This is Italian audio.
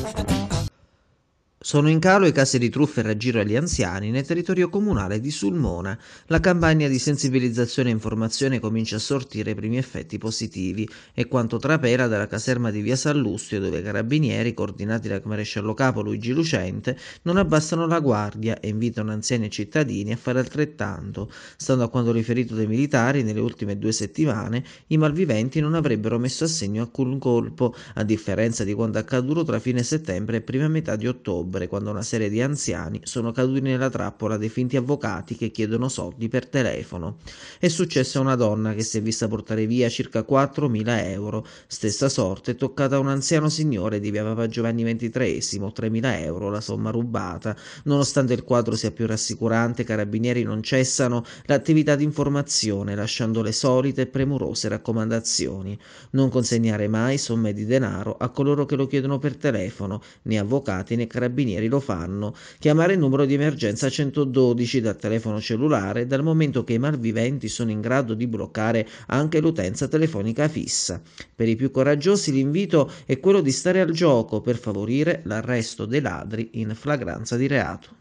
Thank you. Sono in calo i casi di truffe e raggiro agli anziani nel territorio comunale di Sulmona. La campagna di sensibilizzazione e informazione comincia a sortire i primi effetti positivi e quanto trapela dalla caserma di via Sallustio dove i carabinieri, coordinati dal maresciallo capo Luigi Lucente, non abbassano la guardia e invitano anziani e cittadini a fare altrettanto. Stando a quanto riferito dai militari, nelle ultime due settimane i malviventi non avrebbero messo a segno alcun colpo, a differenza di quanto accaduto tra fine settembre e prima metà di ottobre ottobre, quando una serie di anziani sono caduti nella trappola dei finti avvocati che chiedono soldi per telefono. È successo a una donna che si è vista portare via circa 4.000 euro. Stessa sorte è toccata a un anziano signore di via Papa Giovanni XXIII, 3.000 euro, la somma rubata. Nonostante il quadro sia più rassicurante, i carabinieri non cessano l'attività di informazione, lasciando le solite e premurose raccomandazioni. Non consegnare mai somme di denaro a coloro che lo chiedono per telefono, né avvocati né carabinieri carabinieri lo fanno, chiamare il numero di emergenza 112 dal telefono cellulare dal momento che i malviventi sono in grado di bloccare anche l'utenza telefonica fissa. Per i più coraggiosi l'invito è quello di stare al gioco per favorire l'arresto dei ladri in flagranza di reato.